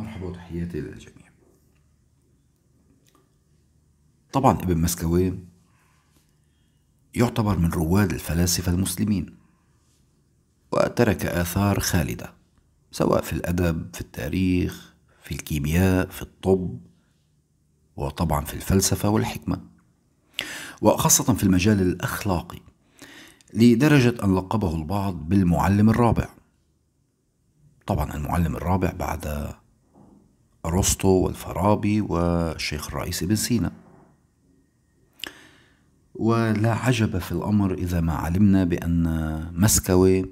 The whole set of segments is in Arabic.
مرحبا وتحياتي للجميع طبعا ابن مسكوي يعتبر من رواد الفلاسفة المسلمين وترك آثار خالدة سواء في الأدب في التاريخ في الكيمياء في الطب وطبعا في الفلسفة والحكمة وخاصة في المجال الأخلاقي لدرجة أن لقبه البعض بالمعلم الرابع طبعا المعلم الرابع بعد أرسطو والفارابي والشيخ الرئيس ابن سينا ولا عجب في الأمر إذا ما علمنا بأن مسكوي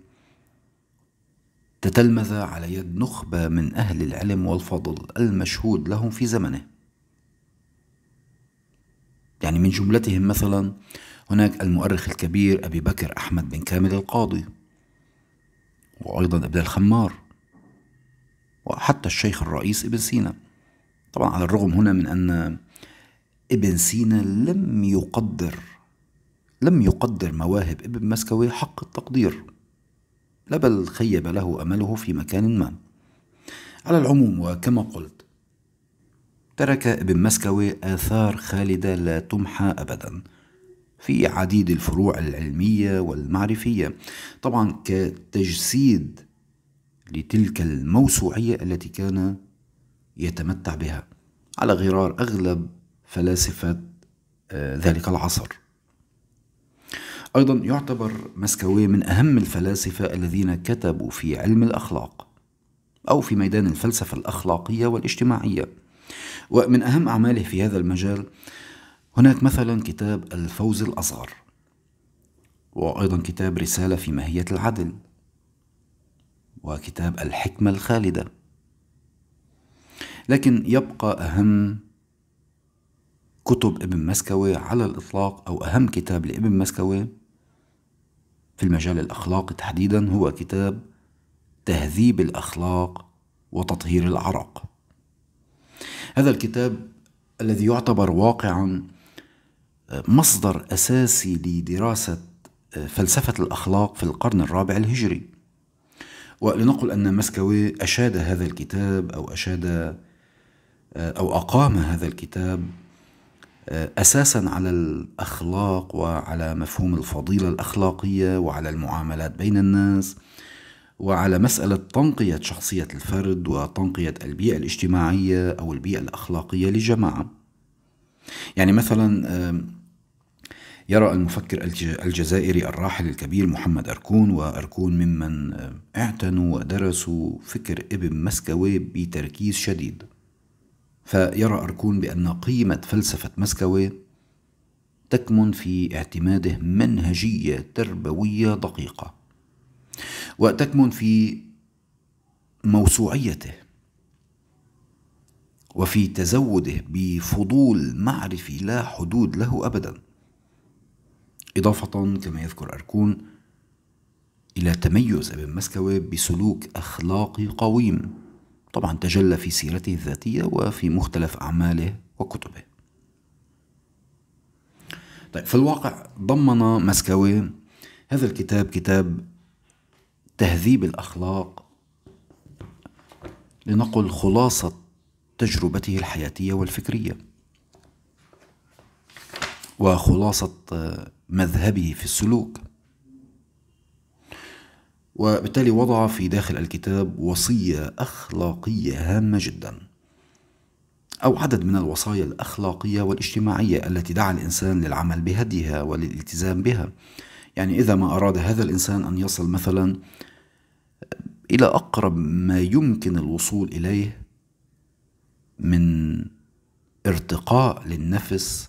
تتلمذ على يد نخبة من أهل العلم والفضل المشهود لهم في زمنه يعني من جملتهم مثلا هناك المؤرخ الكبير أبي بكر أحمد بن كامل القاضي وأيضا ابن الخمار وحتى الشيخ الرئيس ابن سينا طبعا على الرغم هنا من أن ابن سينا لم يقدر لم يقدر مواهب ابن مسكوي حق التقدير لا بل خيب له أمله في مكان ما على العموم وكما قلت ترك ابن مسكوي آثار خالدة لا تمحى أبدا في عديد الفروع العلمية والمعرفية طبعا كتجسيد لتلك الموسوعية التي كان يتمتع بها على غرار أغلب فلاسفة آه، ذلك العصر أيضا يعتبر مسكوي من أهم الفلاسفة الذين كتبوا في علم الأخلاق أو في ميدان الفلسفة الأخلاقية والاجتماعية ومن أهم أعماله في هذا المجال هناك مثلا كتاب الفوز الأصغر وأيضا كتاب رسالة في ماهية العدل وكتاب الحكمة الخالدة لكن يبقى أهم كتب ابن مسكوي على الإطلاق أو أهم كتاب لابن مسكوي في المجال الأخلاقي تحديدا هو كتاب تهذيب الأخلاق وتطهير العرق هذا الكتاب الذي يعتبر واقعا مصدر أساسي لدراسة فلسفة الأخلاق في القرن الرابع الهجري ولنقل أن مسكوي أشاد هذا الكتاب أو أشاد أو أقام هذا الكتاب آه، أساسا على الأخلاق وعلى مفهوم الفضيلة الأخلاقية وعلى المعاملات بين الناس وعلى مسألة تنقية شخصية الفرد وتنقية البيئة الاجتماعية أو البيئة الأخلاقية لجماعة يعني مثلا يرى المفكر الجزائري الراحل الكبير محمد أركون وأركون ممن اعتنوا ودرسوا فكر ابن مسكوي بتركيز شديد فيرى أركون بأن قيمة فلسفة مسكوي تكمن في اعتماده منهجية تربوية دقيقة وتكمن في موسوعيته وفي تزوده بفضول معرفي لا حدود له أبداً إضافة كما يذكر أركون إلى تميز ابن مسكوى بسلوك أخلاقي قويم طبعا تجلى في سيرته الذاتية وفي مختلف أعماله وكتبه طيب في الواقع ضمن مسكوى هذا الكتاب كتاب تهذيب الأخلاق لنقل خلاصة تجربته الحياتية والفكرية وخلاصة مذهبه في السلوك وبالتالي وضع في داخل الكتاب وصية أخلاقية هامة جدا أو عدد من الوصايا الأخلاقية والاجتماعية التي دعا الإنسان للعمل بهديها وللالتزام بها يعني إذا ما أراد هذا الإنسان أن يصل مثلا إلى أقرب ما يمكن الوصول إليه من ارتقاء للنفس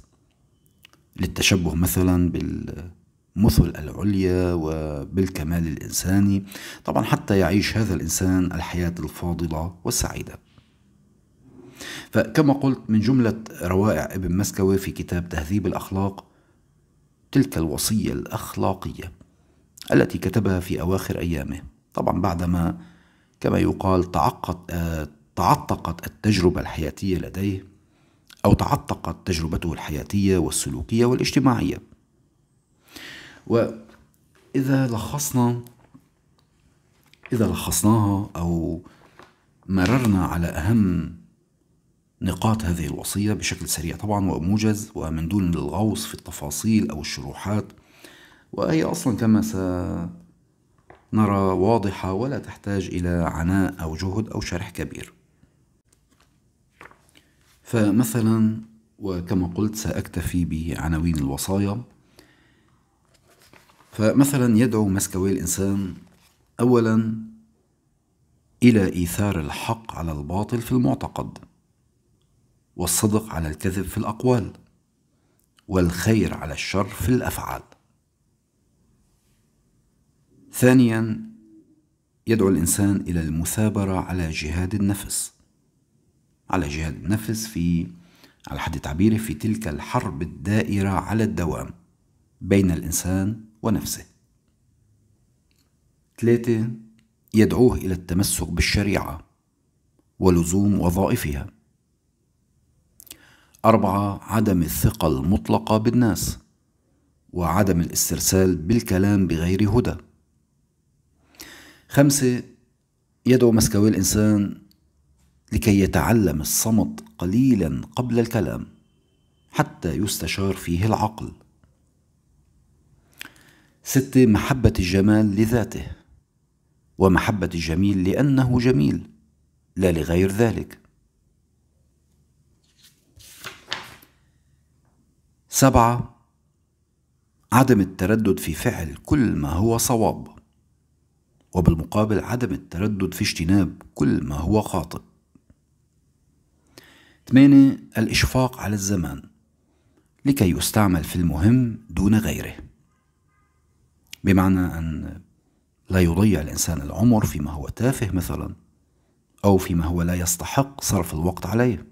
للتشبه مثلا بالمثل العليا وبالكمال الإنساني طبعا حتى يعيش هذا الإنسان الحياة الفاضلة والسعيدة فكما قلت من جملة روائع ابن مسكوي في كتاب تهذيب الأخلاق تلك الوصية الأخلاقية التي كتبها في أواخر أيامه طبعا بعدما كما يقال تعقد آه، تعطقت التجربة الحياتية لديه أو تعتقت تجربته الحياتية والسلوكية والاجتماعية وإذا لخصنا إذا لخصناها أو مررنا على أهم نقاط هذه الوصية بشكل سريع طبعا وموجز ومن دون الغوص في التفاصيل أو الشروحات وهي أصلا كما سنرى واضحة ولا تحتاج إلى عناء أو جهد أو شرح كبير فمثلا وكما قلت سأكتفي بعناوين الوصايا فمثلا يدعو مسكوي الإنسان أولا إلى إيثار الحق على الباطل في المعتقد والصدق على الكذب في الأقوال والخير على الشر في الأفعال ثانيا يدعو الإنسان إلى المثابرة على جهاد النفس على جهاد النفس في على حد تعبيره في تلك الحرب الدائرة على الدوام بين الإنسان ونفسه ثلاثة يدعوه إلى التمسك بالشريعة ولزوم وظائفها أربعة عدم الثقة المطلقة بالناس وعدم الاسترسال بالكلام بغير هدى خمسة يدعو مسكوي الإنسان لكي يتعلم الصمت قليلا قبل الكلام حتى يستشار فيه العقل ستة محبة الجمال لذاته ومحبة الجميل لأنه جميل لا لغير ذلك سبعة عدم التردد في فعل كل ما هو صواب وبالمقابل عدم التردد في اجتناب كل ما هو خاطئ 8. الإشفاق على الزمان لكي يستعمل في المهم دون غيره بمعنى أن لا يضيع الإنسان العمر فيما هو تافه مثلا أو فيما هو لا يستحق صرف الوقت عليه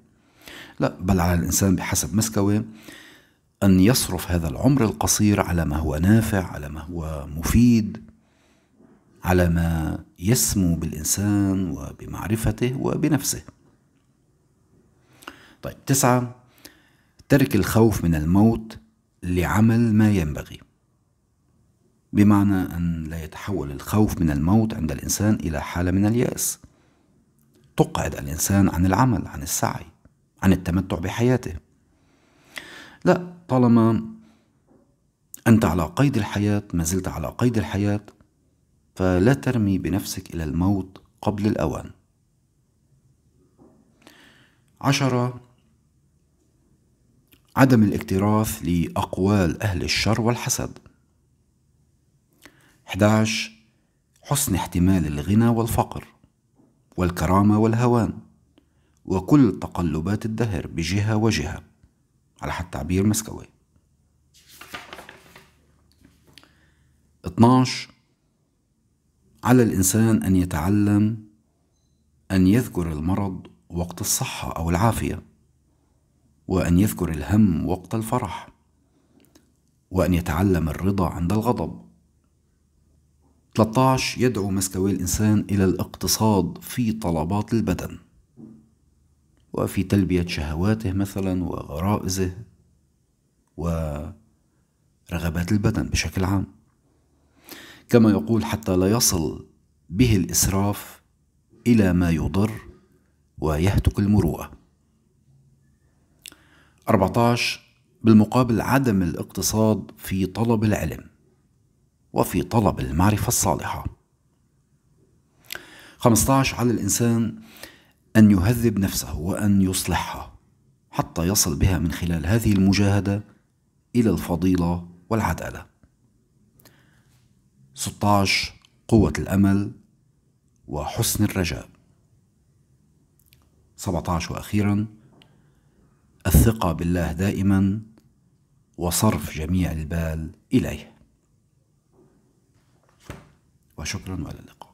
لا بل على الإنسان بحسب مسكوي أن يصرف هذا العمر القصير على ما هو نافع على ما هو مفيد على ما يسمو بالإنسان وبمعرفته وبنفسه طيب تسعة ترك الخوف من الموت لعمل ما ينبغي بمعنى أن لا يتحول الخوف من الموت عند الإنسان إلى حالة من اليأس تقعد الإنسان عن العمل عن السعي عن التمتع بحياته لا طالما أنت على قيد الحياة ما زلت على قيد الحياة فلا ترمي بنفسك إلى الموت قبل الأوان عشرة عدم الاكتراث لأقوال أهل الشر والحسد 11 حسن احتمال الغنى والفقر والكرامة والهوان وكل تقلبات الدهر بجهة وجهة على حد تعبير مسكوي 12 على الإنسان أن يتعلم أن يذكر المرض وقت الصحة أو العافية وان يذكر الهم وقت الفرح وان يتعلم الرضا عند الغضب 13 يدعو مسكوي الانسان الى الاقتصاد في طلبات البدن وفي تلبيه شهواته مثلا وغرائزه ورغبات البدن بشكل عام كما يقول حتى لا يصل به الاسراف الى ما يضر ويهتك المروءه 14 بالمقابل عدم الاقتصاد في طلب العلم وفي طلب المعرفة الصالحة 15 على الإنسان أن يهذب نفسه وأن يصلحها حتى يصل بها من خلال هذه المجاهدة إلى الفضيلة والعدالة 16 قوة الأمل وحسن الرجاء 17 وأخيراً الثقة بالله دائما وصرف جميع البال إليه وشكرا وإلى اللقاء